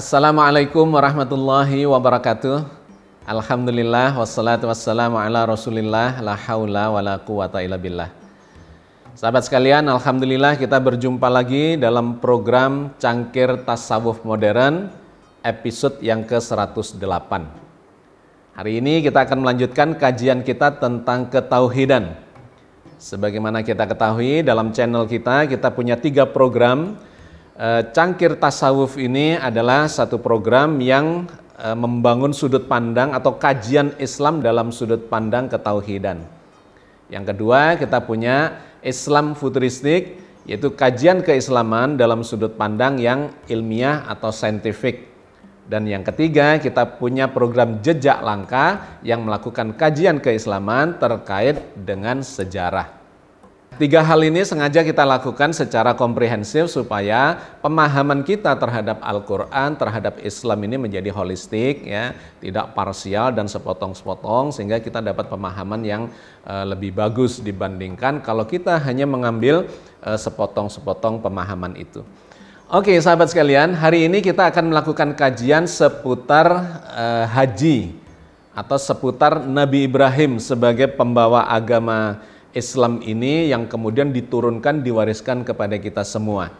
Assalamualaikum warahmatullahi wabarakatuh Alhamdulillah wassalatu wassalamu ala rasulillah la haula wa la quwata illa billah Sahabat sekalian, Alhamdulillah kita berjumpa lagi dalam program Cangkir Tasawuf Modern episode yang ke-108 Hari ini kita akan melanjutkan kajian kita tentang ketauhidan Sebagaimana kita ketahui dalam channel kita, kita punya tiga program Eh, cangkir Tasawuf ini adalah satu program yang eh, membangun sudut pandang atau kajian Islam dalam sudut pandang ketauhidan. Yang kedua, kita punya Islam futuristik, yaitu kajian keislaman dalam sudut pandang yang ilmiah atau saintifik. Dan yang ketiga, kita punya program jejak langkah yang melakukan kajian keislaman terkait dengan sejarah tiga hal ini sengaja kita lakukan secara komprehensif supaya pemahaman kita terhadap Al-Qur'an, terhadap Islam ini menjadi holistik ya, tidak parsial dan sepotong-sepotong sehingga kita dapat pemahaman yang uh, lebih bagus dibandingkan kalau kita hanya mengambil sepotong eh, sepotong-sepotong pemahaman itu. Oke, sahabat sekalian, hari ini kita akan melakukan kajian seputar uh, haji atau seputar Nabi Ibrahim sebagai pembawa agama Islam ini yang kemudian diturunkan, diwariskan kepada kita semua.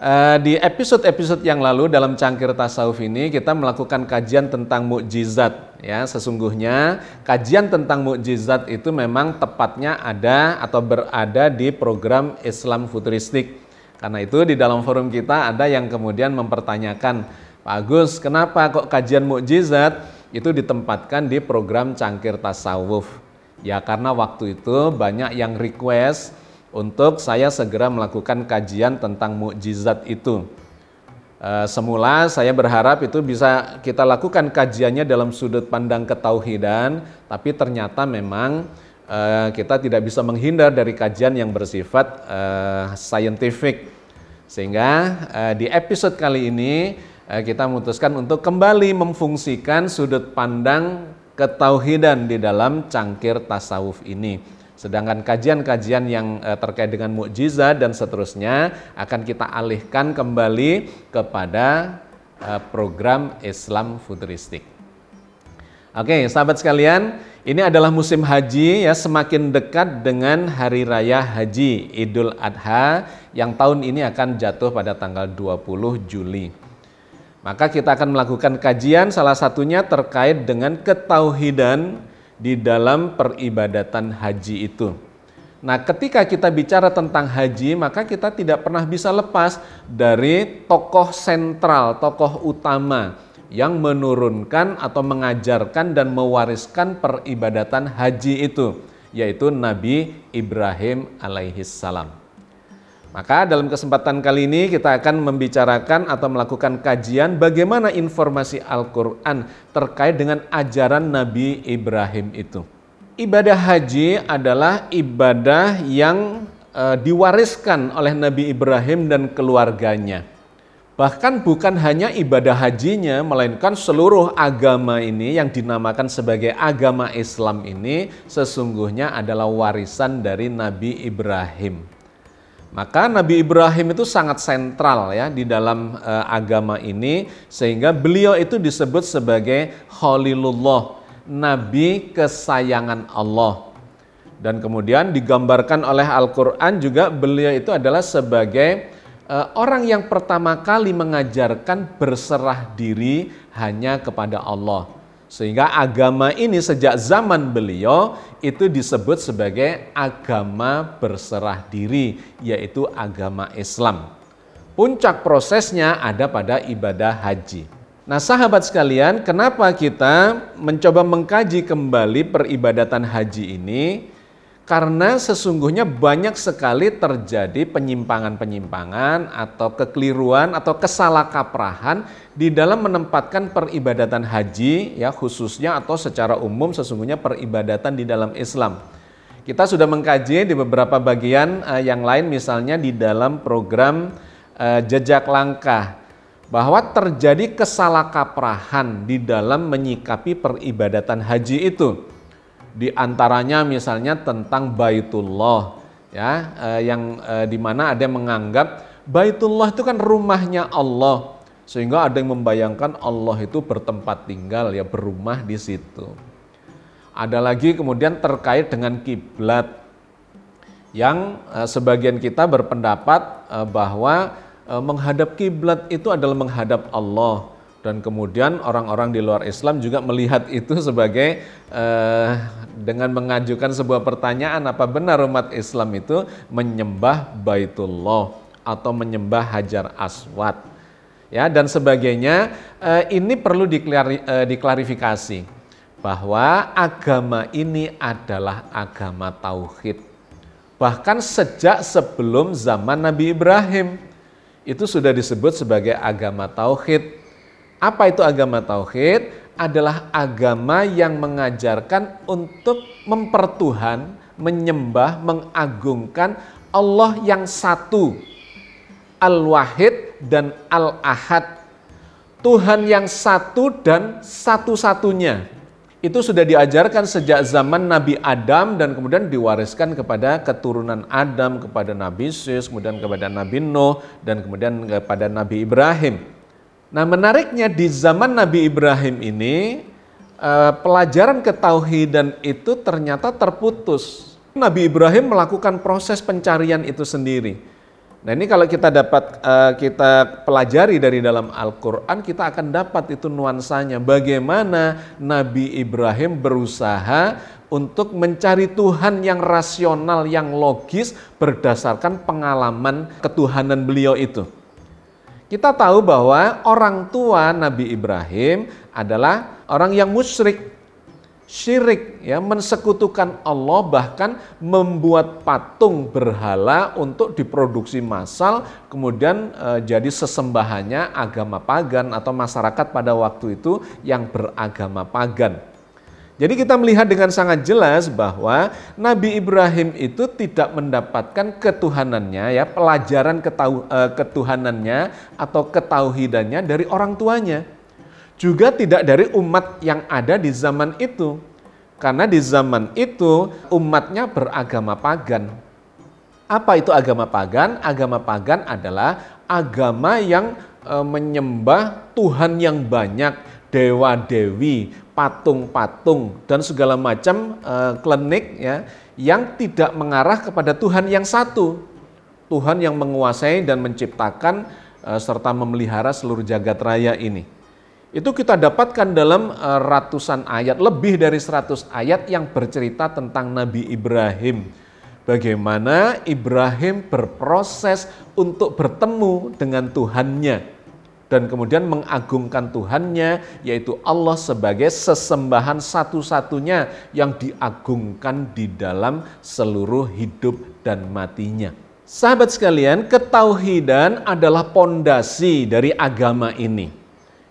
Eh, di episode-episode yang lalu dalam cangkir tasawuf ini kita melakukan kajian tentang mukjizat ya sesungguhnya kajian tentang mukjizat itu memang tepatnya ada atau berada di program Islam futuristik karena itu di dalam forum kita ada yang kemudian mempertanyakan Pak Agus kenapa kok kajian mukjizat itu ditempatkan di program cangkir tasawuf Ya karena waktu itu banyak yang request untuk saya segera melakukan kajian tentang mukjizat itu. E, semula saya berharap itu bisa kita lakukan kajiannya dalam sudut pandang ketauhidan, tapi ternyata memang e, kita tidak bisa menghindar dari kajian yang bersifat e, scientific. Sehingga di episode kali ini kita memutuskan untuk kembali memfungsikan sudut pandang ketauhidan di dalam cangkir tasawuf ini. Sedangkan kajian-kajian yang eh, terkait dengan mukjizat dan seterusnya akan kita alihkan kembali kepada eh, program Islam futuristik. Oke, sahabat sekalian, ini adalah musim haji ya semakin dekat dengan hari raya haji Idul Adha yang tahun ini akan jatuh pada tanggal 20 Juli. Maka kita akan melakukan kajian salah satunya terkait dengan ketauhidan di dalam peribadatan haji itu. Nah, ketika kita bicara tentang haji, maka kita tidak pernah bisa lepas dari tokoh sentral, tokoh utama yang menurunkan atau mengajarkan dan mewariskan peribadatan haji itu, yaitu Nabi Ibrahim alaihissalam. salam. Maka dalam kesempatan kali ini kita akan membicarakan atau melakukan kajian bagaimana informasi Al-Quran terkait dengan ajaran Nabi Ibrahim itu. Ibadah haji adalah ibadah yang e, diwariskan oleh Nabi Ibrahim dan keluarganya. Bahkan bukan hanya ibadah hajinya, melainkan seluruh agama ini yang dinamakan sebagai agama Islam ini sesungguhnya adalah warisan dari Nabi Ibrahim. Maka Nabi Ibrahim itu sangat sentral ya di dalam e, agama ini sehingga beliau itu disebut sebagai Khalilullah, nabi kesayangan Allah. Dan kemudian digambarkan oleh Al-Qur'an juga beliau itu adalah sebagai e, orang yang pertama kali mengajarkan berserah diri hanya kepada Allah. Sehingga agama ini sejak zaman beliau itu disebut sebagai agama berserah diri, yaitu agama Islam. Puncak prosesnya ada pada ibadah haji. Nah, sahabat sekalian, kenapa kita mencoba mengkaji kembali peribadatan haji ini? Karena sesungguhnya banyak sekali terjadi penyimpangan-penyimpangan atau kekeliruan atau kesalahkaprahan di dalam menempatkan peribadatan haji ya khususnya atau secara umum sesungguhnya peribadatan di dalam Islam. Kita sudah mengkaji di beberapa bagian uh, yang lain misalnya di dalam program uh, jejak langkah bahwa terjadi kesalahkaprahan di dalam menyikapi peribadatan haji itu. Di antaranya misalnya tentang Baitullah ya eh, yang eh, di mana ada yang menganggap Baitullah itu kan rumahnya Allah. Sehingga ada yang membayangkan Allah itu bertempat tinggal ya berumah di situ. Ada lagi kemudian terkait dengan kiblat yang eh, sebagian kita berpendapat eh, bahwa eh, menghadap kiblat itu adalah menghadap Allah dan kemudian orang-orang di luar Islam juga melihat itu sebagai eh, dengan mengajukan sebuah pertanyaan apa benar umat Islam itu menyembah Baitullah atau menyembah Hajar Aswad ya dan sebagainya eh, ini perlu diklari, eh, diklarifikasi bahwa agama ini adalah agama tauhid bahkan sejak sebelum zaman Nabi Ibrahim itu sudah disebut sebagai agama tauhid apa itu agama tauhid? Adalah agama yang mengajarkan untuk mempertuhan, menyembah, mengagungkan Allah yang satu, Al-Wahid dan Al-Ahad. Tuhan yang satu dan satu-satunya itu sudah diajarkan sejak zaman Nabi Adam dan kemudian diwariskan kepada keturunan Adam, kepada Nabi Yesus, kemudian kepada Nabi Nuh, dan kemudian kepada Nabi Ibrahim. Nah, menariknya di zaman Nabi Ibrahim ini eh, pelajaran ketauhidan itu ternyata terputus. Nabi Ibrahim melakukan proses pencarian itu sendiri. Nah, ini kalau kita dapat eh, kita pelajari dari dalam Al-Qur'an, kita akan dapat itu nuansanya bagaimana Nabi Ibrahim berusaha untuk mencari Tuhan yang rasional, yang logis berdasarkan pengalaman ketuhanan beliau itu. Kita tahu bahwa orang tua Nabi Ibrahim adalah orang yang musyrik, syirik ya mensekutukan Allah bahkan membuat patung berhala untuk diproduksi massal kemudian e, jadi sesembahannya agama pagan atau masyarakat pada waktu itu yang beragama pagan jadi kita melihat dengan sangat jelas bahwa Nabi Ibrahim itu tidak mendapatkan ketuhanannya ya, pelajaran ketau, eh, ketuhanannya atau ketauhidannya dari orang tuanya. Juga tidak dari umat yang ada di zaman itu. Karena di zaman itu umatnya beragama pagan. Apa itu agama pagan? Agama pagan adalah agama yang eh, menyembah Tuhan yang banyak, dewa-dewi, patung-patung dan segala macam uh, klinik ya yang tidak mengarah kepada Tuhan yang satu. Tuhan yang menguasai dan menciptakan uh, serta memelihara seluruh jagat raya ini. Itu kita dapatkan dalam uh, ratusan ayat, lebih dari 100 ayat yang bercerita tentang Nabi Ibrahim. Bagaimana Ibrahim berproses untuk bertemu dengan Tuhannya dan kemudian mengagungkan Tuhannya yaitu Allah sebagai sesembahan satu-satunya yang diagungkan di dalam seluruh hidup dan matinya. Sahabat sekalian, ketauhidan adalah pondasi dari agama ini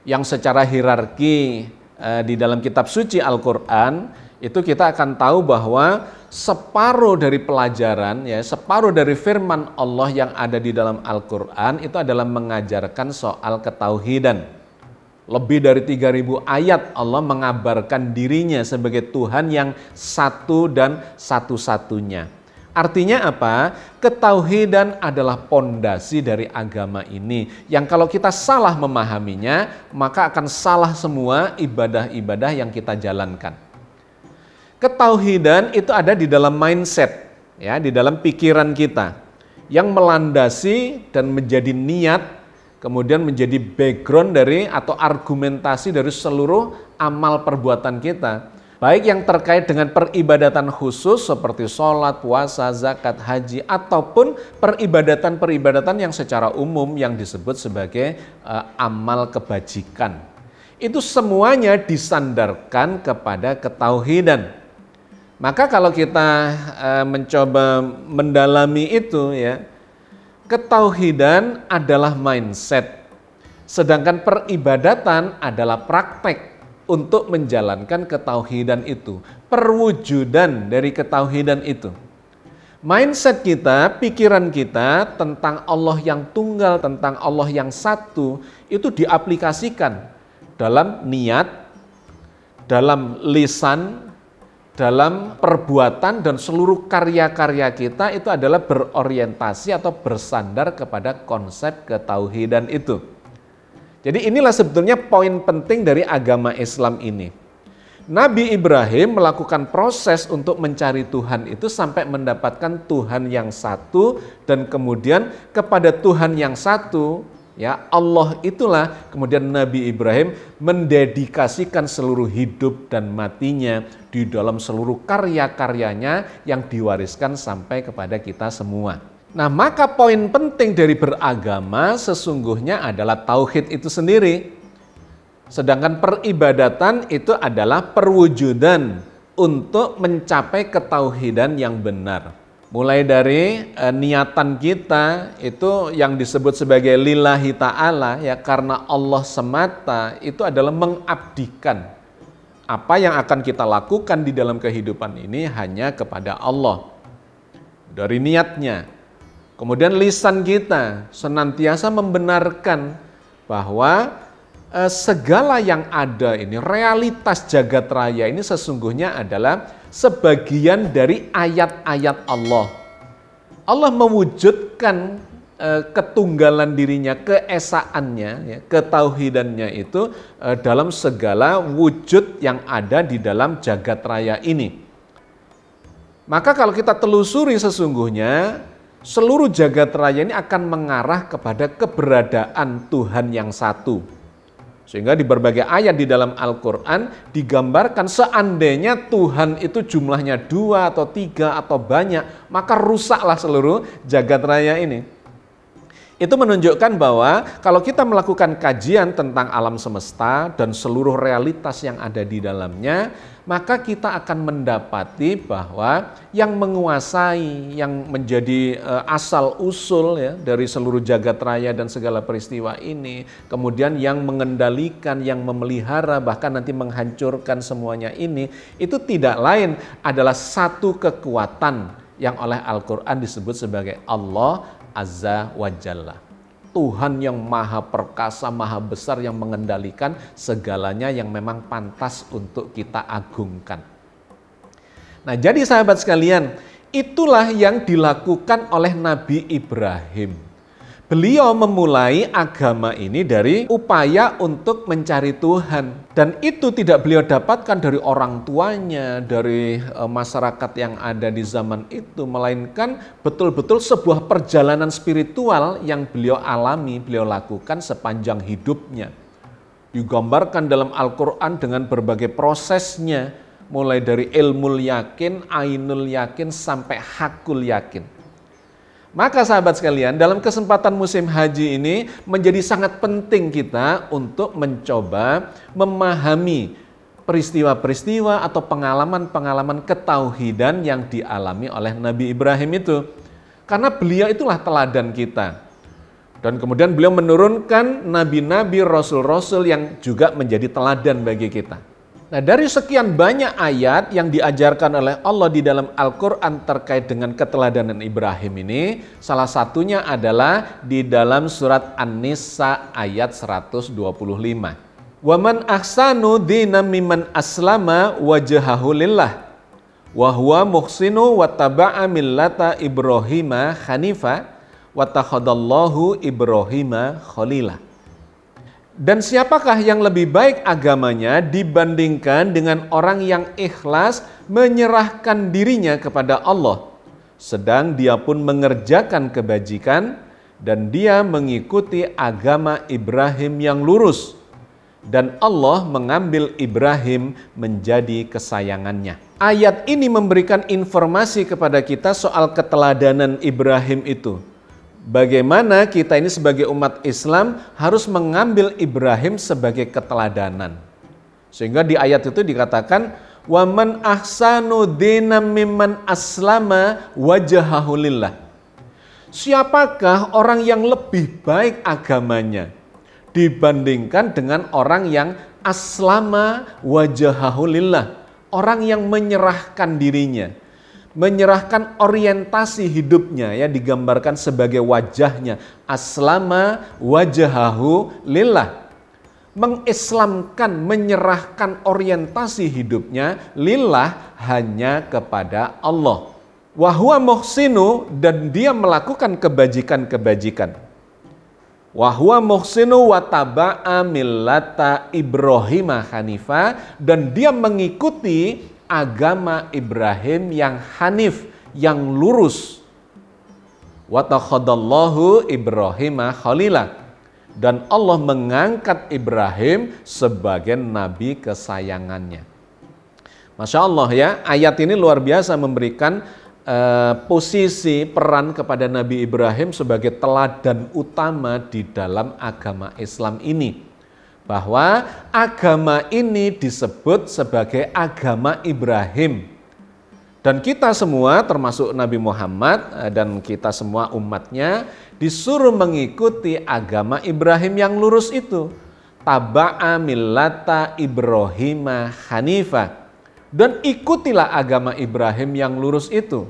yang secara hierarki eh, di dalam kitab suci Al-Qur'an itu kita akan tahu bahwa separuh dari pelajaran ya, separuh dari firman Allah yang ada di dalam Al-Qur'an itu adalah mengajarkan soal ketauhidan. Lebih dari 3000 ayat Allah mengabarkan dirinya sebagai Tuhan yang satu dan satu-satunya. Artinya apa? Ketauhidan adalah pondasi dari agama ini yang kalau kita salah memahaminya, maka akan salah semua ibadah-ibadah yang kita jalankan. Ketauhidan itu ada di dalam mindset, ya, di dalam pikiran kita yang melandasi dan menjadi niat, kemudian menjadi background dari atau argumentasi dari seluruh amal perbuatan kita. Baik yang terkait dengan peribadatan khusus seperti sholat, puasa, zakat, haji, ataupun peribadatan-peribadatan yang secara umum yang disebut sebagai uh, amal kebajikan. Itu semuanya disandarkan kepada ketauhidan. Maka kalau kita e, mencoba mendalami itu ya, ketauhidan adalah mindset. Sedangkan peribadatan adalah praktek untuk menjalankan ketauhidan itu, perwujudan dari ketauhidan itu. Mindset kita, pikiran kita tentang Allah yang tunggal, tentang Allah yang satu, itu diaplikasikan dalam niat, dalam lisan, dalam perbuatan dan seluruh karya-karya kita itu adalah berorientasi atau bersandar kepada konsep ketauhidan itu. Jadi inilah sebetulnya poin penting dari agama Islam ini. Nabi Ibrahim melakukan proses untuk mencari Tuhan itu sampai mendapatkan Tuhan yang satu dan kemudian kepada Tuhan yang satu Ya, Allah itulah kemudian Nabi Ibrahim mendedikasikan seluruh hidup dan matinya di dalam seluruh karya-karyanya yang diwariskan sampai kepada kita semua. Nah, maka poin penting dari beragama sesungguhnya adalah tauhid itu sendiri. Sedangkan peribadatan itu adalah perwujudan untuk mencapai ketauhidan yang benar. Mulai dari eh, niatan kita itu yang disebut sebagai lillahi ta'ala ya karena Allah semata itu adalah mengabdikan apa yang akan kita lakukan di dalam kehidupan ini hanya kepada Allah. Dari niatnya. Kemudian lisan kita senantiasa membenarkan bahwa eh, segala yang ada ini realitas jagat raya ini sesungguhnya adalah sebagian dari ayat-ayat Allah. Allah mewujudkan eh, ketunggalan dirinya, keesaannya, ya, ketauhidannya itu eh, dalam segala wujud yang ada di dalam jagat raya ini. Maka kalau kita telusuri sesungguhnya, seluruh jagat raya ini akan mengarah kepada keberadaan Tuhan yang satu. Sehingga di berbagai ayat di dalam Al-Quran digambarkan seandainya Tuhan itu jumlahnya dua atau tiga atau banyak, maka rusaklah seluruh jagat raya ini. Itu menunjukkan bahwa kalau kita melakukan kajian tentang alam semesta dan seluruh realitas yang ada di dalamnya, maka kita akan mendapati bahwa yang menguasai, yang menjadi eh, asal usul ya dari seluruh jagat raya dan segala peristiwa ini, kemudian yang mengendalikan, yang memelihara bahkan nanti menghancurkan semuanya ini, itu tidak lain adalah satu kekuatan yang oleh Al-Qur'an disebut sebagai Allah Azza wa Jalla. Tuhan yang maha perkasa, maha besar yang mengendalikan segalanya yang memang pantas untuk kita agungkan. Nah jadi sahabat sekalian, itulah yang dilakukan oleh Nabi Ibrahim Beliau memulai agama ini dari upaya untuk mencari Tuhan dan itu tidak beliau dapatkan dari orang tuanya, dari e, masyarakat yang ada di zaman itu melainkan betul-betul sebuah perjalanan spiritual yang beliau alami, beliau lakukan sepanjang hidupnya. Digambarkan dalam Al-Qur'an dengan berbagai prosesnya mulai dari ilmu yakin, ainul yakin sampai hakul yakin. Maka sahabat sekalian, dalam kesempatan musim haji ini menjadi sangat penting kita untuk mencoba memahami peristiwa-peristiwa atau pengalaman-pengalaman ketauhidan yang dialami oleh Nabi Ibrahim itu. Karena beliau itulah teladan kita. Dan kemudian beliau menurunkan nabi-nabi, rasul-rasul yang juga menjadi teladan bagi kita. Nah, dari sekian banyak ayat yang diajarkan oleh Allah di dalam Al-Qur'an terkait dengan keteladanan Ibrahim ini, salah satunya adalah di dalam surat An-Nisa ayat 125. Waman ahsanu dinam miman aslama wajhahu lillah wa huwa muhsinu wattaba'a millata Ibrahima hanifa wa takhadallahu Ibrahima dan siapakah yang lebih baik agamanya dibandingkan dengan orang yang ikhlas menyerahkan dirinya kepada Allah, sedang dia pun mengerjakan kebajikan dan dia mengikuti agama Ibrahim yang lurus, dan Allah mengambil Ibrahim menjadi kesayangannya. Ayat ini memberikan informasi kepada kita soal keteladanan Ibrahim itu bagaimana kita ini sebagai umat Islam harus mengambil Ibrahim sebagai keteladanan. Sehingga di ayat itu dikatakan waman ahsanu dinam mimman aslama wajahahu lillah. Siapakah orang yang lebih baik agamanya dibandingkan dengan orang yang aslama wajahahulillah, orang yang menyerahkan dirinya menyerahkan orientasi hidupnya ya digambarkan sebagai wajahnya aslama wajahahu lillah mengislamkan menyerahkan orientasi hidupnya lillah hanya kepada Allah wahwa muhsinu dan dia melakukan kebajikan-kebajikan wahwa muhsinu wataba'a millata ibrahima hanifa dan dia mengikuti agama Ibrahim yang hanif, yang lurus. Watakhadallahu Ibrahimah Khalilah Dan Allah mengangkat Ibrahim sebagai nabi kesayangannya. Masya Allah ya, ayat ini luar biasa memberikan uh, posisi peran kepada Nabi Ibrahim sebagai teladan utama di dalam agama Islam ini bahwa agama ini disebut sebagai agama Ibrahim. Dan kita semua termasuk Nabi Muhammad eh, dan kita semua umatnya disuruh mengikuti agama Ibrahim yang lurus itu. Taba'a millata Ibrahima Hanifah. Dan ikutilah agama Ibrahim yang lurus itu.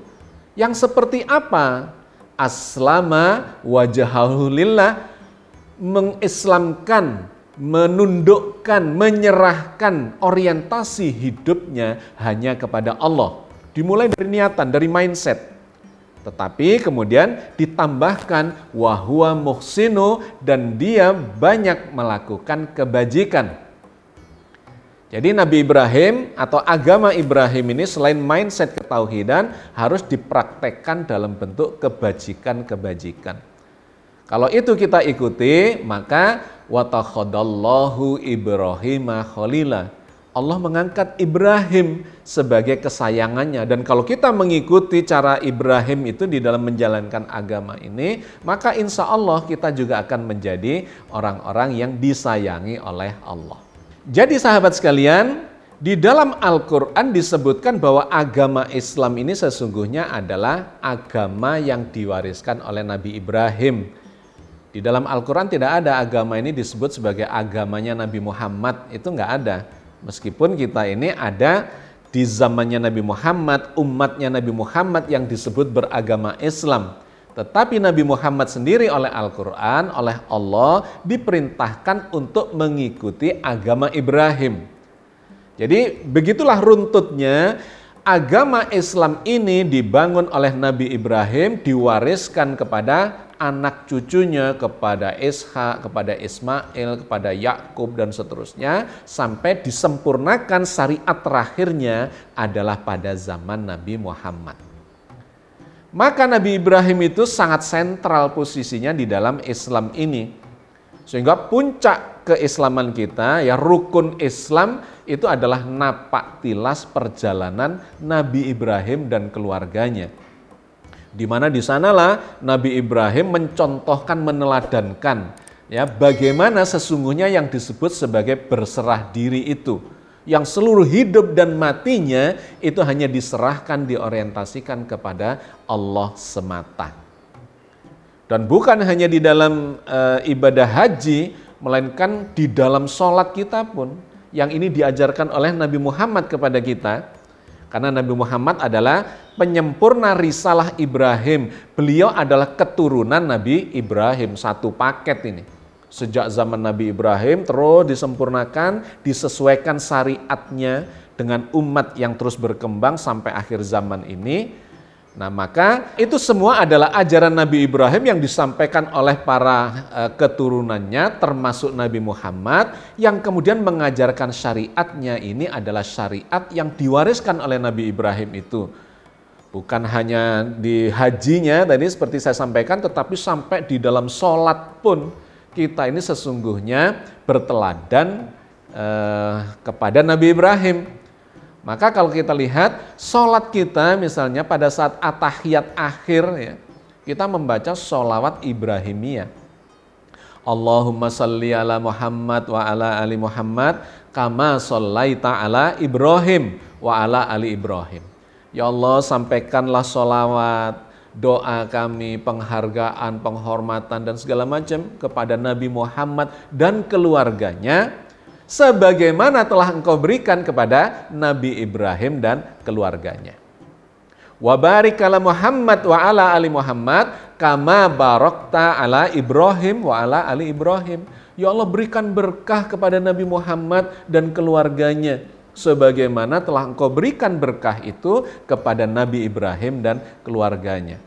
Yang seperti apa? Aslama wajahahu lillah mengislamkan menundukkan, menyerahkan orientasi hidupnya hanya kepada Allah. Dimulai dari niatan, dari mindset. Tetapi kemudian ditambahkan wahua muhsinu dan dia banyak melakukan kebajikan. Jadi Nabi Ibrahim atau agama Ibrahim ini selain mindset ketauhidan harus dipraktekkan dalam bentuk kebajikan-kebajikan. Kalau itu kita ikuti, maka Watakhadallahu Ibrahim khalilah. Allah mengangkat Ibrahim sebagai kesayangannya dan kalau kita mengikuti cara Ibrahim itu di dalam menjalankan agama ini maka insya Allah kita juga akan menjadi orang-orang yang disayangi oleh Allah. Jadi sahabat sekalian di dalam Al-Quran disebutkan bahwa agama Islam ini sesungguhnya adalah agama yang diwariskan oleh Nabi Ibrahim di dalam Al-Quran tidak ada agama ini disebut sebagai agamanya Nabi Muhammad, itu nggak ada. Meskipun kita ini ada di zamannya Nabi Muhammad, umatnya Nabi Muhammad yang disebut beragama Islam. Tetapi Nabi Muhammad sendiri oleh Al-Quran, oleh Allah diperintahkan untuk mengikuti agama Ibrahim. Jadi begitulah runtutnya agama Islam ini dibangun oleh Nabi Ibrahim, diwariskan kepada anak cucunya kepada Ishak, kepada Ismail, kepada Yakub dan seterusnya sampai disempurnakan syariat terakhirnya adalah pada zaman Nabi Muhammad. Maka Nabi Ibrahim itu sangat sentral posisinya di dalam Islam ini. Sehingga puncak keislaman kita ya rukun Islam itu adalah napak tilas perjalanan Nabi Ibrahim dan keluarganya. Di mana di sanalah Nabi Ibrahim mencontohkan, meneladankan ya bagaimana sesungguhnya yang disebut sebagai berserah diri itu yang seluruh hidup dan matinya itu hanya diserahkan, diorientasikan kepada Allah semata. Dan bukan hanya di dalam e, ibadah haji, melainkan di dalam sholat kita pun, yang ini diajarkan oleh Nabi Muhammad kepada kita, karena Nabi Muhammad adalah penyempurna risalah Ibrahim. Beliau adalah keturunan Nabi Ibrahim, satu paket ini. Sejak zaman Nabi Ibrahim terus disempurnakan, disesuaikan syariatnya dengan umat yang terus berkembang sampai akhir zaman ini Nah, maka itu semua adalah ajaran Nabi Ibrahim yang disampaikan oleh para eh, keturunannya, termasuk Nabi Muhammad, yang kemudian mengajarkan syariatnya ini adalah syariat yang diwariskan oleh Nabi Ibrahim itu. Bukan hanya di hajinya tadi seperti saya sampaikan, tetapi sampai di dalam sholat pun kita ini sesungguhnya berteladan eh, kepada Nabi Ibrahim maka kalau kita lihat sholat kita misalnya pada saat atahiyat akhir ya, kita membaca sholawat Ibrahimiyah. Allahumma salli ala Muhammad wa ala ali Muhammad kama sholaita ala Ibrahim wa ala ali Ibrahim. Ya Allah sampaikanlah sholawat, doa kami, penghargaan, penghormatan dan segala macam kepada Nabi Muhammad dan keluarganya sebagaimana telah engkau berikan kepada Nabi Ibrahim dan keluarganya. Wa barikala Muhammad wa ala ali Muhammad kama barokta ala Ibrahim wa ala ali Ibrahim. Ya Allah berikan berkah kepada Nabi Muhammad dan keluarganya sebagaimana telah engkau berikan berkah itu kepada Nabi Ibrahim dan keluarganya.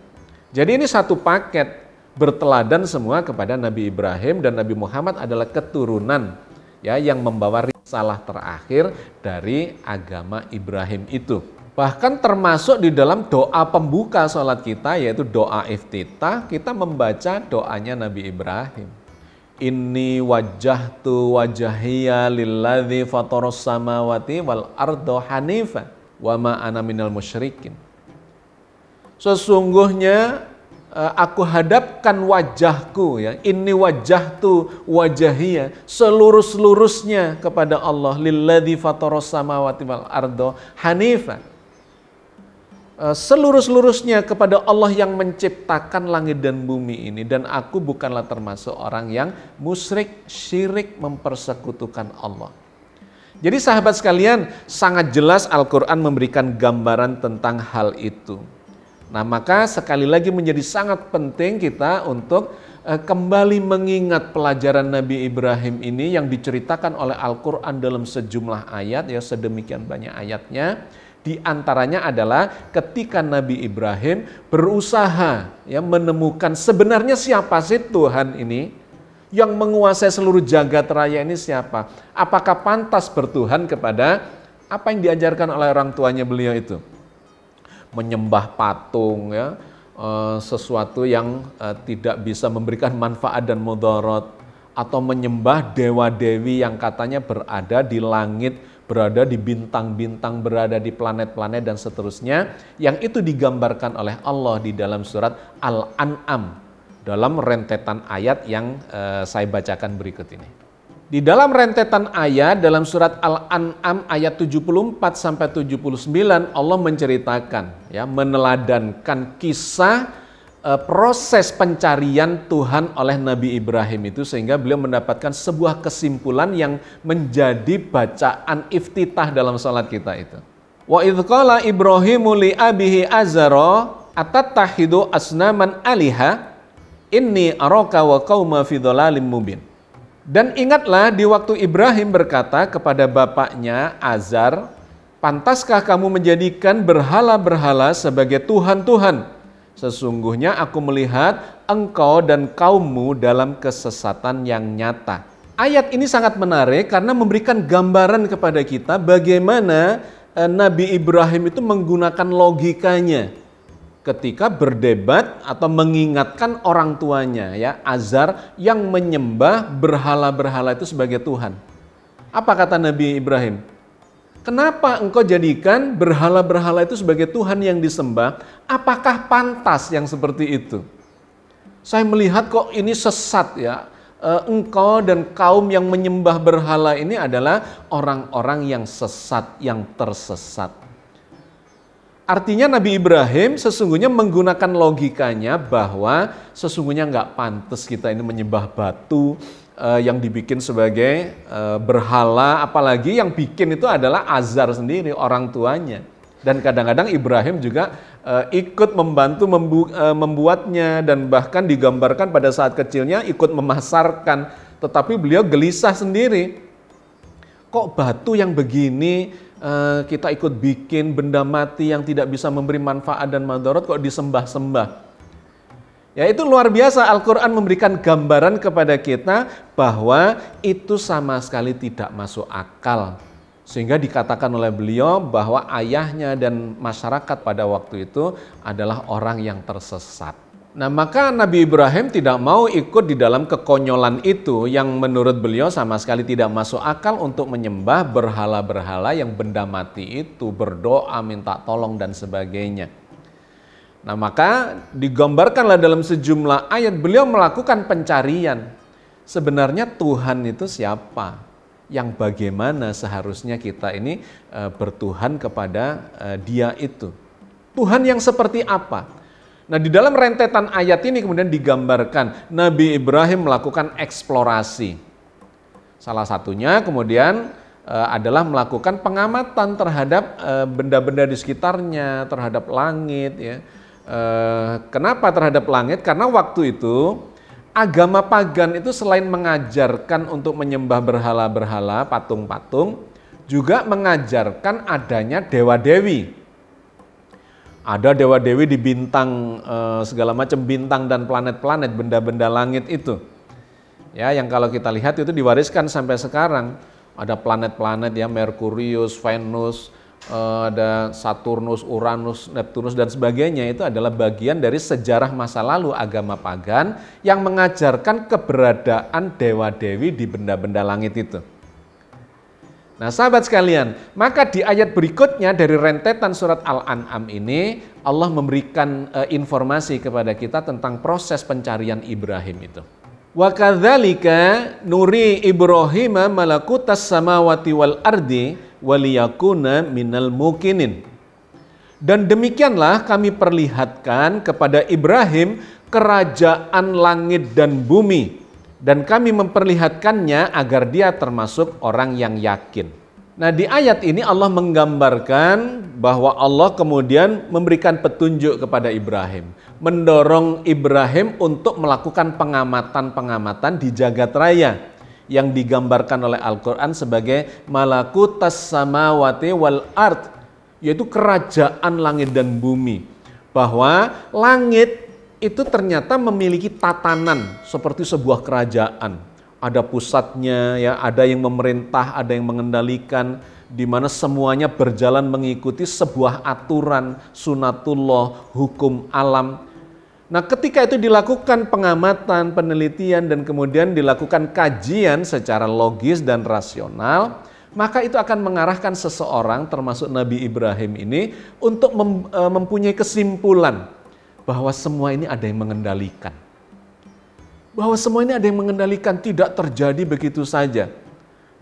Jadi ini satu paket berteladan semua kepada Nabi Ibrahim dan Nabi Muhammad adalah keturunan ya yang membawa risalah terakhir dari agama Ibrahim itu. Bahkan termasuk di dalam doa pembuka sholat kita yaitu doa iftitah, kita membaca doanya Nabi Ibrahim. Ini wajah tu wajahia lilladhi fatoros samawati wal ardo hanifa wa ma'ana minal musyrikin. Sesungguhnya Eh, aku hadapkan wajahku ya ini wajah tu wajahnya seluruh lurusnya kepada Allah lilladhi fatoros samawati wal ardo hanifa eh, selurus lurusnya kepada Allah yang menciptakan langit dan bumi ini dan aku bukanlah termasuk orang yang musyrik syirik mempersekutukan Allah jadi sahabat sekalian sangat jelas Al-Quran memberikan gambaran tentang hal itu. Nah, maka sekali lagi menjadi sangat penting kita untuk eh, kembali mengingat pelajaran Nabi Ibrahim ini yang diceritakan oleh Al-Qur'an dalam sejumlah ayat ya sedemikian banyak ayatnya. Di antaranya adalah ketika Nabi Ibrahim berusaha ya menemukan sebenarnya siapa sih Tuhan ini yang menguasai seluruh jagat raya ini siapa? Apakah pantas bertuhan kepada apa yang diajarkan oleh orang tuanya beliau itu? menyembah patung ya eh, sesuatu yang eh, tidak bisa memberikan manfaat dan mudarat atau menyembah dewa-dewi yang katanya berada di langit, berada di bintang-bintang, berada di planet-planet dan seterusnya yang itu digambarkan oleh Allah di dalam surat Al-An'am dalam rentetan ayat yang eh, saya bacakan berikut ini. Di dalam rentetan ayat dalam surat Al-An'am ayat 74 sampai 79 Allah menceritakan ya meneladankan kisah e, proses pencarian Tuhan oleh Nabi Ibrahim itu sehingga beliau mendapatkan sebuah kesimpulan yang menjadi bacaan iftitah dalam salat kita itu. Wa idqala Ibrahimu li abihi azara atattahidu asnaman aliha inni araka wa qauma fi dhalalim mubin. Dan ingatlah di waktu Ibrahim berkata kepada bapaknya Azar, "Pantaskah kamu menjadikan berhala-berhala sebagai tuhan-tuhan? Sesungguhnya aku melihat engkau dan kaummu dalam kesesatan yang nyata." Ayat ini sangat menarik karena memberikan gambaran kepada kita bagaimana eh, Nabi Ibrahim itu menggunakan logikanya ketika berdebat atau mengingatkan orang tuanya ya Azar yang menyembah berhala-berhala itu sebagai Tuhan. Apa kata Nabi Ibrahim? Kenapa engkau jadikan berhala-berhala itu sebagai Tuhan yang disembah? Apakah pantas yang seperti itu? Saya melihat kok ini sesat ya. Eh, engkau dan kaum yang menyembah berhala ini adalah orang-orang yang sesat, yang tersesat. Artinya Nabi Ibrahim sesungguhnya menggunakan logikanya bahwa sesungguhnya nggak pantas kita ini menyembah batu uh, yang dibikin sebagai uh, berhala, apalagi yang bikin itu adalah Azar sendiri orang tuanya. Dan kadang-kadang Ibrahim juga uh, ikut membantu membu uh, membuatnya dan bahkan digambarkan pada saat kecilnya ikut memasarkan, tetapi beliau gelisah sendiri. Kok batu yang begini Eh, kita ikut bikin benda mati yang tidak bisa memberi manfaat dan mandorot kok disembah-sembah. Ya itu luar biasa Al-Quran memberikan gambaran kepada kita bahwa itu sama sekali tidak masuk akal. Sehingga dikatakan oleh beliau bahwa ayahnya dan masyarakat pada waktu itu adalah orang yang tersesat. Nah, maka Nabi Ibrahim tidak mau ikut di dalam kekonyolan itu yang menurut beliau sama sekali tidak masuk akal untuk menyembah berhala-berhala yang benda mati itu, berdoa, minta tolong dan sebagainya. Nah, maka digambarkanlah dalam sejumlah ayat beliau melakukan pencarian. Sebenarnya Tuhan itu siapa? Yang bagaimana seharusnya kita ini e, bertuhan kepada e, Dia itu. Tuhan yang seperti apa? Nah, di dalam rentetan ayat ini kemudian digambarkan Nabi Ibrahim melakukan eksplorasi. Salah satunya kemudian e, adalah melakukan pengamatan terhadap eh, benda-benda di sekitarnya, terhadap langit ya. E, kenapa terhadap langit? Karena waktu itu agama pagan itu selain mengajarkan untuk menyembah berhala-berhala, patung-patung, juga mengajarkan adanya dewa-dewi ada dewa dewi di bintang eh, segala macam bintang dan planet-planet benda-benda langit itu ya yang kalau kita lihat itu diwariskan sampai sekarang ada planet-planet ya Merkurius, Venus, eh, ada Saturnus, Uranus, Neptunus dan sebagainya itu adalah bagian dari sejarah masa lalu agama pagan yang mengajarkan keberadaan dewa dewi di benda-benda langit itu. Nah, sahabat sekalian, maka di ayat berikutnya dari rentetan surat Al-An'am ini Allah memberikan e, informasi kepada kita tentang proses pencarian Ibrahim itu. Wa نُرِي nuri مَلَكُتَ malakutas وَالْأَرْضِ wal ardi الْمُكِنِينَ Dan demikianlah kami perlihatkan kepada Ibrahim kerajaan langit dan bumi dan kami memperlihatkannya agar dia termasuk orang yang yakin. Nah, di ayat ini Allah menggambarkan bahwa Allah kemudian memberikan petunjuk kepada Ibrahim, mendorong Ibrahim untuk melakukan pengamatan-pengamatan di jagat raya yang digambarkan oleh Al-Qur'an sebagai malakutas samawati wal ard, yaitu kerajaan langit dan bumi. Bahwa langit itu ternyata memiliki tatanan seperti sebuah kerajaan. Ada pusatnya, ya, ada yang memerintah, ada yang mengendalikan, di mana semuanya berjalan mengikuti sebuah aturan sunatullah, hukum alam. Nah, ketika itu dilakukan pengamatan, penelitian, dan kemudian dilakukan kajian secara logis dan rasional, maka itu akan mengarahkan seseorang, termasuk Nabi Ibrahim ini, untuk e, mempunyai kesimpulan bahwa semua ini ada yang mengendalikan. Bahwa semua ini ada yang mengendalikan, tidak terjadi begitu saja.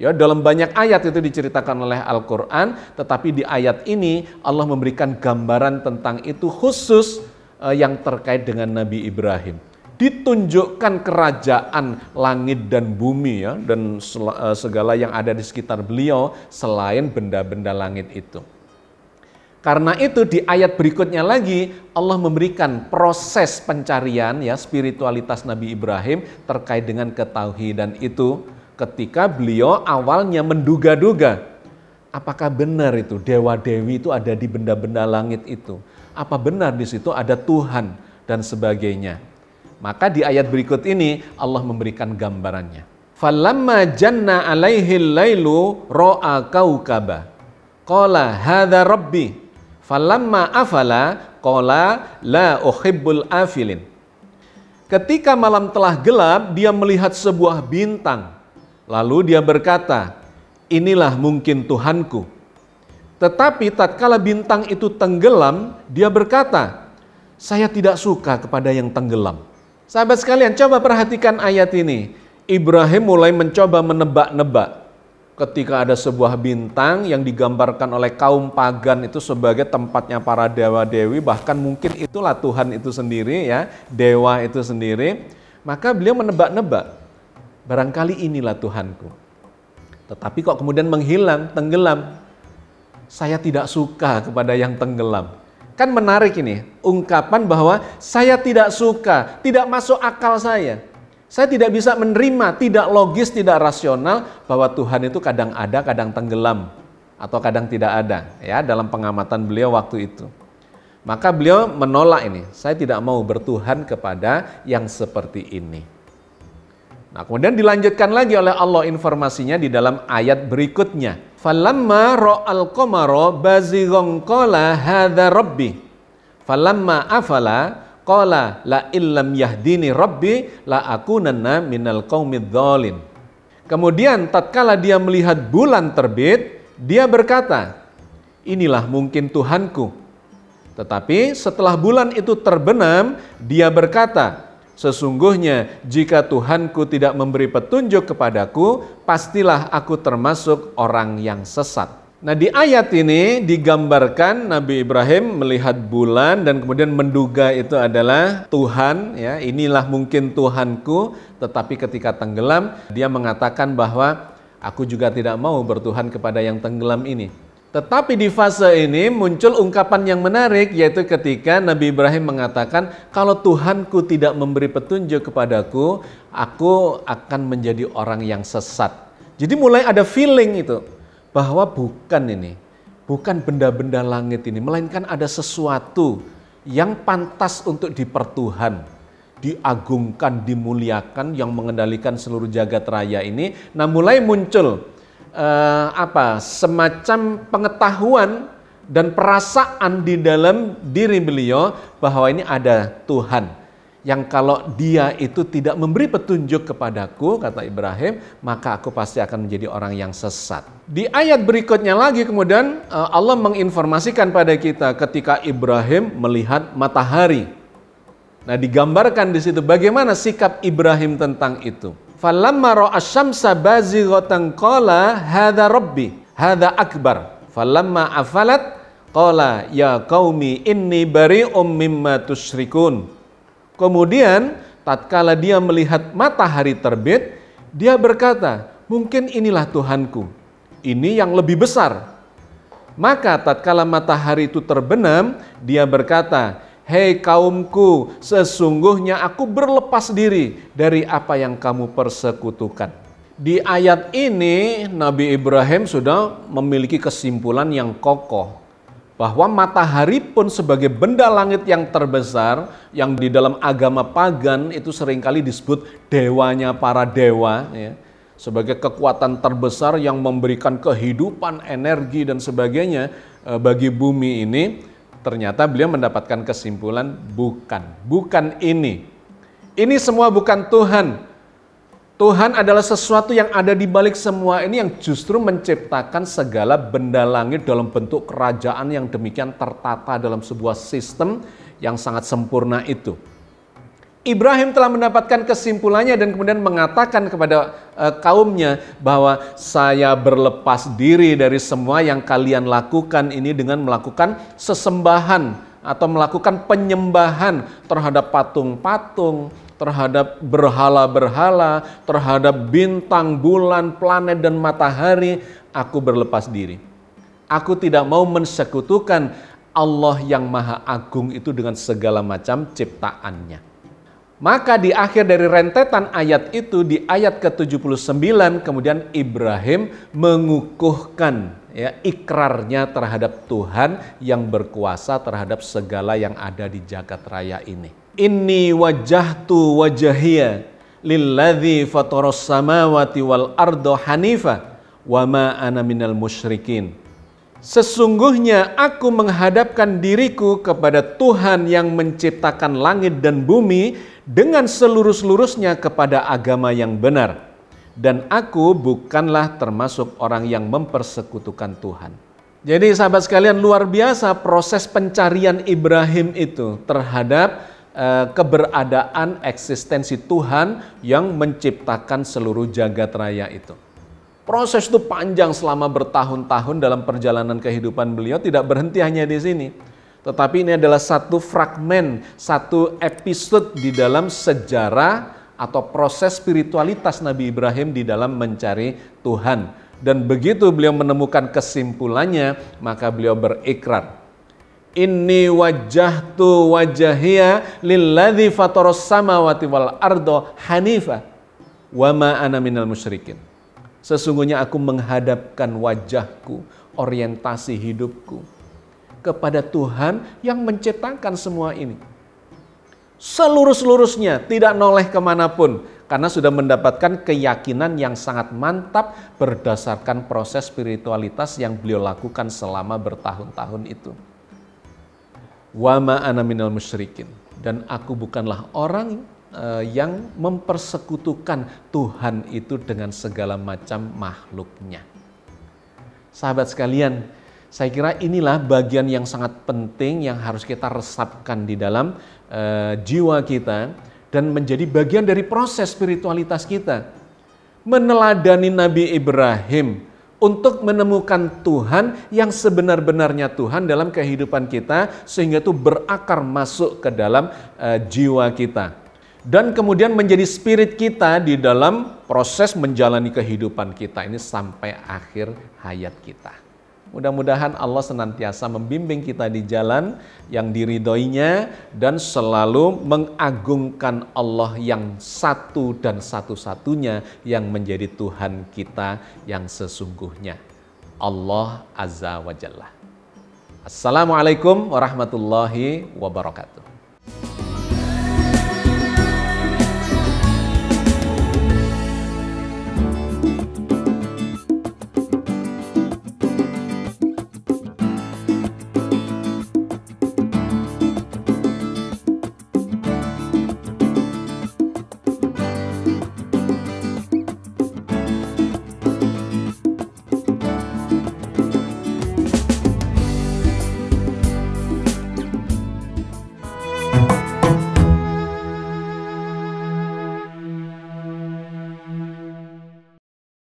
Ya, dalam banyak ayat itu diceritakan oleh Al-Qur'an, tetapi di ayat ini Allah memberikan gambaran tentang itu khusus eh, yang terkait dengan Nabi Ibrahim. Ditunjukkan kerajaan langit dan bumi ya dan eh, segala yang ada di sekitar beliau selain benda-benda langit itu. Karena itu di ayat berikutnya lagi Allah memberikan proses pencarian ya spiritualitas Nabi Ibrahim terkait dengan dan itu ketika beliau awalnya menduga-duga apakah benar itu dewa dewi itu ada di benda-benda langit itu apa benar di situ ada Tuhan dan sebagainya maka di ayat berikut ini Allah memberikan gambarannya falamma janna alaihi lailu ro'a kaukaba qala hadza rabbi Falamma afala qala la uhibbul afilin. Ketika malam telah gelap, dia melihat sebuah bintang. Lalu dia berkata, "Inilah mungkin Tuhanku." Tetapi tatkala bintang itu tenggelam, dia berkata, "Saya tidak suka kepada yang tenggelam." Sahabat sekalian, coba perhatikan ayat ini. Ibrahim mulai mencoba menebak-nebak ketika ada sebuah bintang yang digambarkan oleh kaum pagan itu sebagai tempatnya para dewa dewi bahkan mungkin itulah Tuhan itu sendiri ya dewa itu sendiri maka beliau menebak-nebak barangkali inilah Tuhanku tetapi kok kemudian menghilang tenggelam saya tidak suka kepada yang tenggelam kan menarik ini ungkapan bahwa saya tidak suka tidak masuk akal saya saya tidak bisa menerima, tidak logis, tidak rasional bahwa Tuhan itu kadang ada, kadang tenggelam atau kadang tidak ada ya dalam pengamatan beliau waktu itu. Maka beliau menolak ini. Saya tidak mau bertuhan kepada yang seperti ini. Nah, kemudian dilanjutkan lagi oleh Allah informasinya di dalam ayat berikutnya. Falamma ra'al qamara bazighon qala hadza rabbi. Falamma afala Qala la illam yahdini rabbi la akunanna minal qaumid dhalin. Kemudian tatkala dia melihat bulan terbit, dia berkata, "Inilah mungkin Tuhanku." Tetapi setelah bulan itu terbenam, dia berkata, "Sesungguhnya jika Tuhanku tidak memberi petunjuk kepadaku, pastilah aku termasuk orang yang sesat." Nah di ayat ini digambarkan Nabi Ibrahim melihat bulan dan kemudian menduga itu adalah Tuhan ya inilah mungkin Tuhanku tetapi ketika tenggelam dia mengatakan bahwa aku juga tidak mau bertuhan kepada yang tenggelam ini. Tetapi di fase ini muncul ungkapan yang menarik yaitu ketika Nabi Ibrahim mengatakan kalau Tuhanku tidak memberi petunjuk kepadaku aku akan menjadi orang yang sesat. Jadi mulai ada feeling itu bahwa bukan ini, bukan benda-benda langit ini, melainkan ada sesuatu yang pantas untuk dipertuhan, diagungkan, dimuliakan yang mengendalikan seluruh jagat raya ini. Nah, mulai muncul eh, apa? semacam pengetahuan dan perasaan di dalam diri beliau bahwa ini ada Tuhan yang kalau dia itu tidak memberi petunjuk kepadaku, kata Ibrahim, maka aku pasti akan menjadi orang yang sesat. Di ayat berikutnya lagi kemudian eh, Allah menginformasikan pada kita ketika Ibrahim melihat matahari. Nah digambarkan di situ bagaimana sikap Ibrahim tentang itu. فَلَمَّا ra'a أَشَّمْسَ bazighatan qala هَذَا رَبِّي هَذَا akbar. فَلَمَّا أَفَلَتْ qala ya qaumi إِنِّي bari'um mimma تُشْرِكُونَ Kemudian tatkala dia melihat matahari terbit, dia berkata, "Mungkin inilah Tuhanku. Ini yang lebih besar." Maka tatkala matahari itu terbenam, dia berkata, "Hei kaumku, sesungguhnya aku berlepas diri dari apa yang kamu persekutukan." Di ayat ini Nabi Ibrahim sudah memiliki kesimpulan yang kokoh bahwa matahari pun sebagai benda langit yang terbesar yang di dalam agama pagan itu seringkali disebut dewanya para dewa ya, sebagai kekuatan terbesar yang memberikan kehidupan, energi dan sebagainya eh, bagi bumi ini ternyata beliau mendapatkan kesimpulan bukan, bukan ini. Ini semua bukan Tuhan. Tuhan adalah sesuatu yang ada di balik semua ini yang justru menciptakan segala benda langit dalam bentuk kerajaan yang demikian tertata dalam sebuah sistem yang sangat sempurna itu. Ibrahim telah mendapatkan kesimpulannya dan kemudian mengatakan kepada e, kaumnya bahwa saya berlepas diri dari semua yang kalian lakukan ini dengan melakukan sesembahan atau melakukan penyembahan terhadap patung-patung, terhadap berhala-berhala, terhadap bintang, bulan, planet, dan matahari, aku berlepas diri. Aku tidak mau mensekutukan Allah yang Maha Agung itu dengan segala macam ciptaannya. Maka di akhir dari rentetan ayat itu di ayat ke-79 kemudian Ibrahim mengukuhkan ya ikrarnya terhadap Tuhan yang berkuasa terhadap segala yang ada di jagat raya ini. Inni wajahtu lil lilladzi fatoros samawati wal ardo hanifa wa ma ana minal musyrikin. Sesungguhnya aku menghadapkan diriku kepada Tuhan yang menciptakan langit dan bumi dengan seluruh lurusnya kepada agama yang benar. Dan aku bukanlah termasuk orang yang mempersekutukan Tuhan. Jadi sahabat sekalian luar biasa proses pencarian Ibrahim itu terhadap Eh, keberadaan eksistensi Tuhan yang menciptakan seluruh jagat raya itu. Proses itu panjang selama bertahun-tahun dalam perjalanan kehidupan beliau tidak berhenti hanya di sini. Tetapi ini adalah satu fragmen, satu episode di dalam sejarah atau proses spiritualitas Nabi Ibrahim di dalam mencari Tuhan. Dan begitu beliau menemukan kesimpulannya, maka beliau berikrar, Inni wajjahtu wajahia lilladzi fataras samawati wal ardo hanifa wa ma ana minal musyrikin. Sesungguhnya aku menghadapkan wajahku, orientasi hidupku kepada Tuhan yang menciptakan semua ini. Seluruh-seluruhnya tidak noleh kemanapun karena sudah mendapatkan keyakinan yang sangat mantap berdasarkan proses spiritualitas yang beliau lakukan selama bertahun-tahun itu wama ana minal musyrikin dan aku bukanlah orang eh, yang mempersekutukan Tuhan itu dengan segala macam makhluknya. Sahabat sekalian, saya kira inilah bagian yang sangat penting yang harus kita resapkan di dalam uh, jiwa kita dan menjadi bagian dari proses spiritualitas kita. Meneladani Nabi Ibrahim untuk menemukan Tuhan yang sebenar-benarnya Tuhan dalam kehidupan kita sehingga itu berakar masuk ke dalam uh, jiwa kita dan kemudian menjadi spirit kita di dalam proses menjalani kehidupan kita ini sampai akhir hayat kita. Mudah-mudahan Allah senantiasa membimbing kita di jalan yang diridoinya dan selalu mengagungkan Allah yang satu dan satu-satunya yang menjadi Tuhan kita yang sesungguhnya. Allah Azza wa Jalla. Assalamualaikum warahmatullahi wabarakatuh.